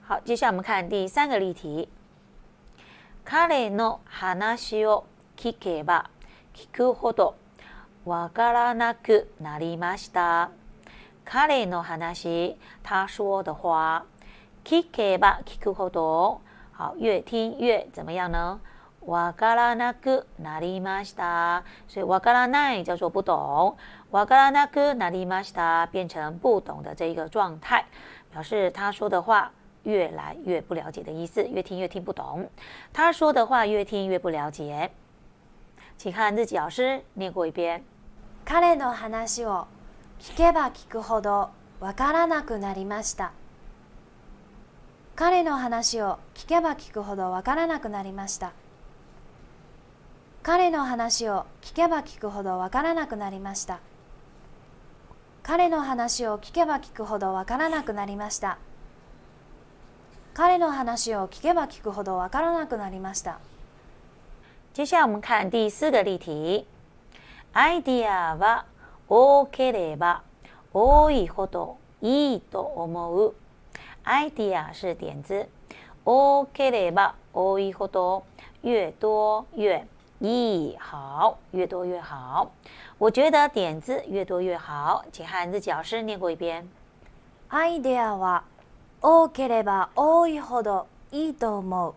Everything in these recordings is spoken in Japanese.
好，接下来我们看第三个例题。彼の話を聞けば聞くほどわからなくなりました。彼の話，他说的话，聞けば聞くほど，好，越听越怎么样呢？我卡拉那个哪里玛西达，所以我卡拉奈叫做不懂。我卡拉那个哪里玛西达变成不懂的这一个状态，表示他说的话越来越不了解的意思，越听越听不懂。他说的话越听越不了解。请看日记老师念过一遍。話を聞けば聞くほどわからなくなりました。他的話を聞けば聞くほどわからなくなりました。彼の話を聞けば聞くほどわからなくなりました彼の話を聞けば聞くほどわからなくなりました彼の話を聞けば聞くほどわからなくなりました接下来我们看第四个例题アイディアは多ければ多いほどいいと思うアイディア是点子多ければ多いほど越多越意好，越多越好。我觉得点子越多越好。请汉字老师念过一遍。アイデアは多ければ多いほどいいと思う。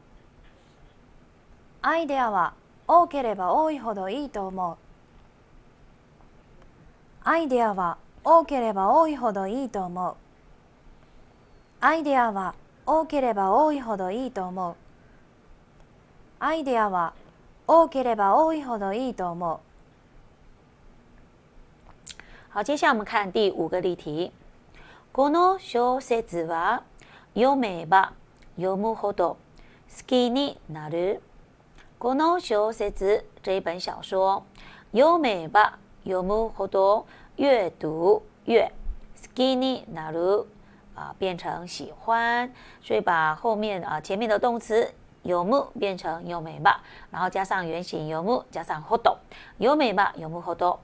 アイデアは多ければ多いほどいいと思う。アイデアは多ければ多いほどいいと思う。アイデアは多ければ多いほどいいと思う。アイデアは多ければ多いほどいいと思う。好，接下来我们看第五个例题。この小説は読めば読むほど好きになる。この小説这一本小说，読めば読むほど阅读越好きになる啊、呃，变成喜欢，所以把后面啊、前面的动词。読む变成読めば，然后加上原形読む加上ほど，読めば読むほど。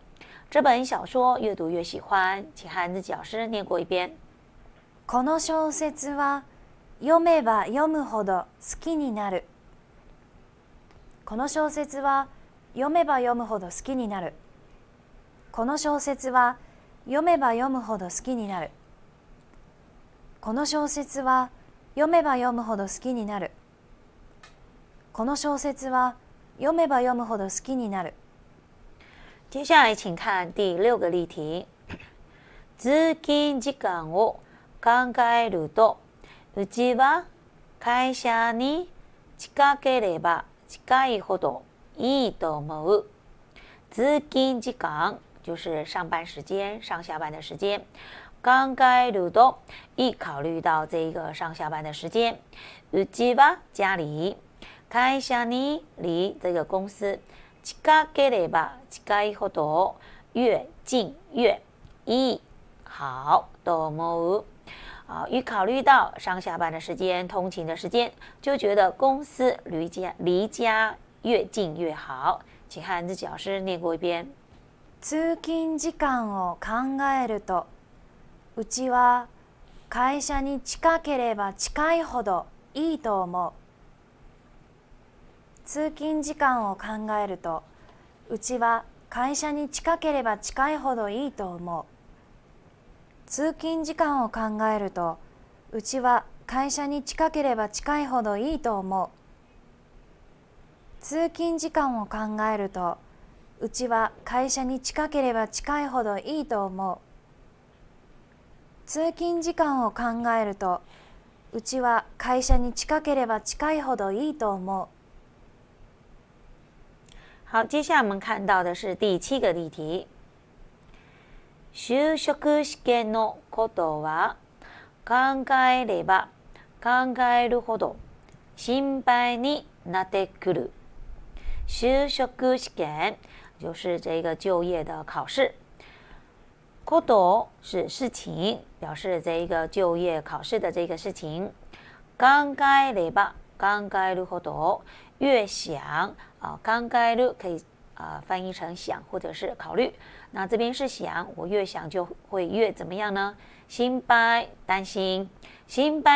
这本小说越读越喜欢，请和日记老师念过一遍。この小説は読めば読むほど好きになる。この小説は読めば読むほど好きになる。この小説は読めば読むほど好きになる。この小説は読めば読むほど好きになる。この小説は読めば読むほど好きになる。接下来请看第六个例题。通勤時間を考えると、うちは会社に近ければ近いほどいいと思う。通勤時間就是上班时間、上下班的时る。刚开始都一考虑到这一个上下班的时间。うちは家里。公司离这个公司，近的话，越近越好。多摩啊，一考虑到上下班的时间、通勤的时间，就觉得公司离家离家越近越好。请汉字教师念过一遍。通勤時間を考えると、うちは会社に近ければ近いほどいいと思う。通勤時間を考えるとうちは会社に近ければ近いほどいいと思う通勤時間を考えるとうちは会社に近ければ近いほどいいと思う通勤時間を考えるとうちは会社に近ければ近いほどいいと思う通勤時間を考えるとうちは会社に近ければ近いほどいいと思う好，接下来我们看到的是第七个例题。就職試験のことは考えれば考えるほど心配になってくる。就職試験就是这个就业的考试。課題是事情，表示这个就业考试的这个事情。考えれば考えるほど。越想啊刚 a n ga l 可以啊，翻译成想或者是考虑。那这边是想，我越想就会越怎么样呢？心 by 担心，心 by。